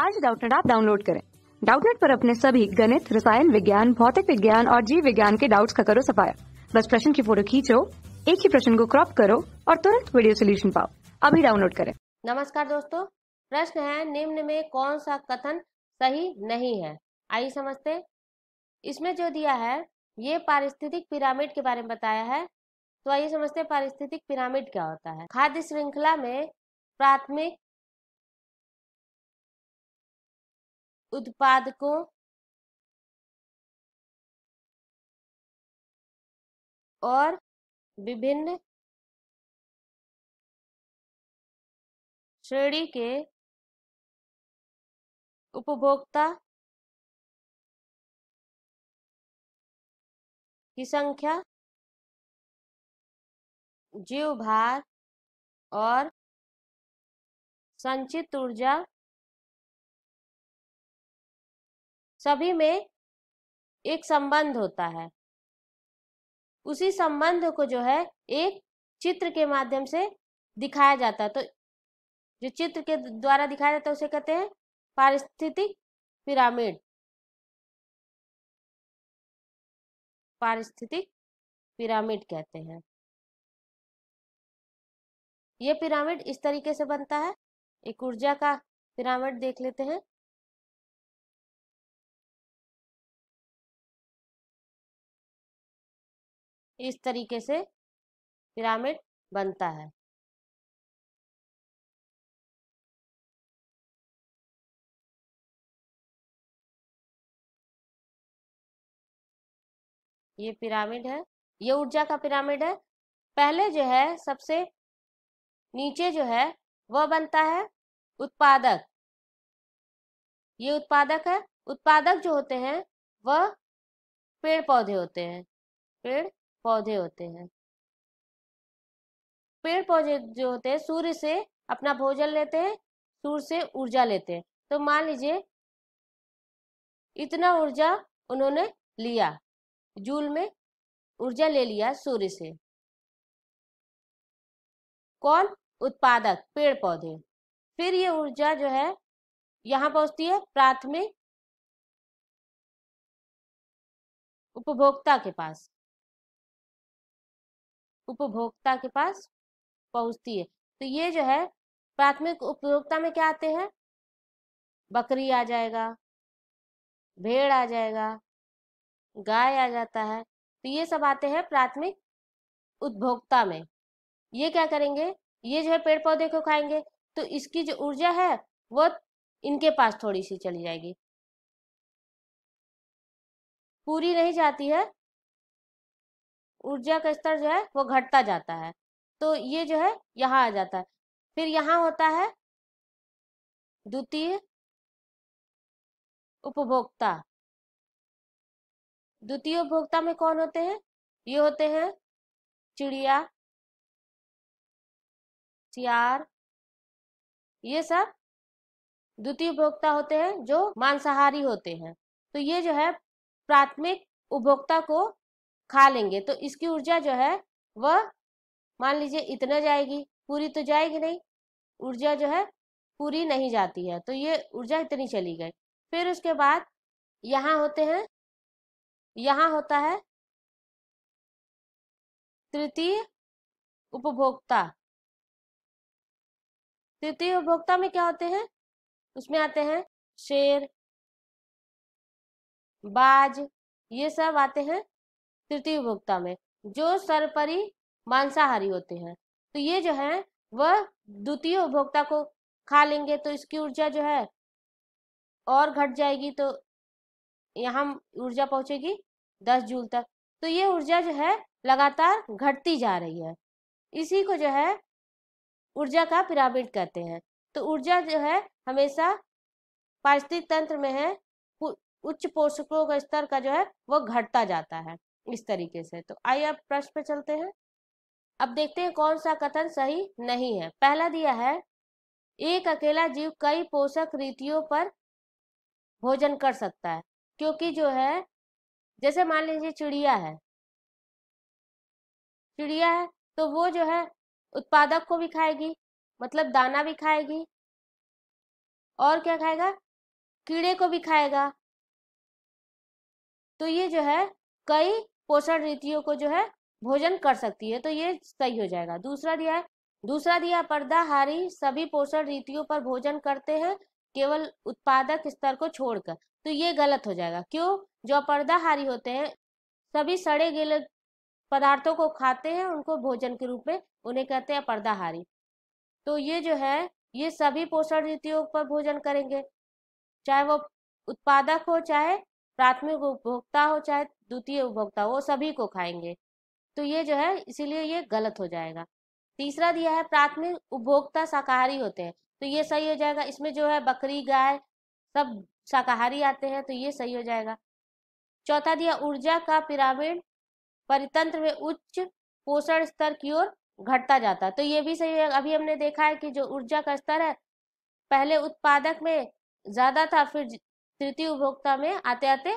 आज डाउटनेट आप डाउनलोड करें डाउटनेट पर अपने सभी गणित रसायन विज्ञान भौतिक विज्ञान और जीव विज्ञान के डाउट्स का करो सफाया बस प्रश्न की फोटो खींचो एक ही प्रश्न को क्रॉप करो और तुरंत वीडियो सोल्यूशन पाओ अभी डाउनलोड करें नमस्कार दोस्तों प्रश्न है निम्न में कौन सा कथन सही नहीं है आइए समझते इसमें जो दिया है ये पारिस्थितिक पिरामिड के बारे में बताया है तो आइए समझते पारिस्थितिक पिरामिड क्या होता है खाद्य श्रृंखला में प्राथमिक उत्पादकों और विभिन्न श्रेणी के उपभोक्ता की संख्या जीव भार और संचित ऊर्जा सभी में एक संबंध होता है उसी संबंध को जो है एक चित्र के माध्यम से दिखाया जाता है तो जो चित्र के द्वारा दिखाया जाता है उसे कहते हैं पारिस्थितिक पिरामिड पारिस्थितिक पिरामिड कहते हैं ये पिरामिड इस तरीके से बनता है एक ऊर्जा का पिरामिड देख लेते हैं इस तरीके से पिरामिड बनता है ये पिरामिड है ये ऊर्जा का पिरामिड है पहले जो है सबसे नीचे जो है वह बनता है उत्पादक ये उत्पादक है उत्पादक जो होते हैं वह पेड़ पौधे होते हैं पेड़ पौधे होते हैं पेड़ पौधे जो होते हैं सूर्य से अपना भोजन लेते हैं सूर्य से ऊर्जा लेते हैं तो मान लीजिए इतना ऊर्जा उन्होंने लिया जूल में ऊर्जा ले लिया सूर्य से कौन उत्पादक पेड़ पौधे फिर ये ऊर्जा जो है यहाँ पहुंचती है प्राथमिक उपभोक्ता के पास उपभोक्ता के पास पहुंचती है तो ये जो है प्राथमिक उपभोक्ता में क्या आते हैं बकरी आ जाएगा भेड़ आ जाएगा गाय आ जाता है तो ये सब आते हैं प्राथमिक उपभोक्ता में ये क्या करेंगे ये जो है पेड़ पौधे को खाएंगे तो इसकी जो ऊर्जा है वो इनके पास थोड़ी सी चली जाएगी पूरी नहीं जाती है ऊर्जा का स्तर जो है वो घटता जाता है तो ये जो है यहाँ आ जाता है फिर यहाँ होता है द्वितीय उपभोक्ता द्वितीय उपभोक्ता में कौन होते हैं ये होते हैं चिड़िया सियार ये सब द्वितीय उपभोक्ता होते हैं जो मांसाहारी होते हैं तो ये जो है प्राथमिक उपभोक्ता को खा लेंगे तो इसकी ऊर्जा जो है वह मान लीजिए इतना जाएगी पूरी तो जाएगी नहीं ऊर्जा जो है पूरी नहीं जाती है तो ये ऊर्जा इतनी चली गई फिर उसके बाद यहाँ होते हैं यहाँ होता है तृतीय उपभोक्ता तृतीय उपभोक्ता में क्या होते हैं उसमें आते हैं शेर बाज ये सब आते हैं तृतीय उपभोक्ता में जो सर्वपरि मांसाहारी होते हैं तो ये जो है वह द्वितीय उपभोक्ता को खा लेंगे तो इसकी ऊर्जा जो है और घट जाएगी तो यहाँ ऊर्जा पहुंचेगी दस जूल तक तो ये ऊर्जा जो है लगातार घटती जा रही है इसी को जो है ऊर्जा का पिरामिड कहते हैं तो ऊर्जा जो है हमेशा पारिस्थितिक तंत्र में है उच्च पोषकों का स्तर का जो है वो घटता जाता है इस तरीके से तो आइए अब प्रश्न पे चलते हैं अब देखते हैं कौन सा कथन सही नहीं है पहला दिया है एक अकेला जीव कई पोषक रीतियों पर भोजन कर सकता है क्योंकि जो है जैसे मान लीजिए चिड़िया है चिड़िया है तो वो जो है उत्पादक को भी खाएगी मतलब दाना भी खाएगी और क्या खाएगा कीड़े को भी खाएगा तो ये जो है कई पोषण रीतियों को जो है भोजन कर सकती है तो ये सही हो जाएगा दूसरा दिया है दूसरा दिया पर्दाहारी सभी पोषण रीतियों पर भोजन करते हैं केवल उत्पादक स्तर को छोड़कर तो ये गलत हो जाएगा क्यों जो पर्दाहारी होते हैं सभी सड़े गले पदार्थों को खाते हैं उनको भोजन के रूप में उन्हें कहते हैं पर्दाहारी तो ये जो है ये सभी पोषण रीतियों पर भोजन करेंगे चाहे वो उत्पादक हो चाहे प्राथमिक उपभोक्ता हो चाहे द्वितीय उपभोक्ता वो सभी को खाएंगे तो ये जो है इसीलिए ये गलत हो जाएगा तीसरा दिया है प्राथमिक उपभोक्ता शाकाहारी होते हैं तो ये सही हो जाएगा इसमें जो है बकरी गाय सब शाकाहारी आते हैं तो ये सही हो जाएगा चौथा दिया ऊर्जा का पिरामिड परितंत्र में उच्च पोषण स्तर की ओर घटता जाता है तो ये भी सही है अभी हमने देखा है कि जो ऊर्जा का स्तर है पहले उत्पादक में ज्यादा था फिर तृतीय उपभोक्ता में आते आते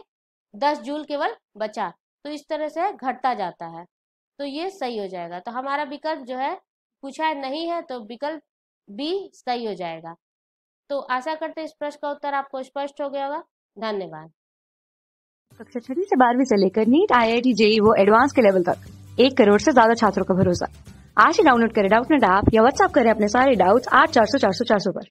दस जूल केवल बचा तो इस तरह से घटता जाता है तो ये सही हो जाएगा तो हमारा विकल्प जो है पूछा है नहीं है तो विकल्प बी सही हो जाएगा तो आशा करते इस प्रश्न का उत्तर आपको स्पष्ट हो गया होगा धन्यवाद कक्षा छठी से बारहवीं से लेकर NEET I I T JEE वो एडवांस के लेवल तक एक करोड़ से ज्यादा छात्रों का भरोसा आज ही डाउनलोड करें डाउट नेट ऐप या व्हाट्सअप करें अपने सारे डाउट्स आठ चार सौ चार सौ चार सौ पर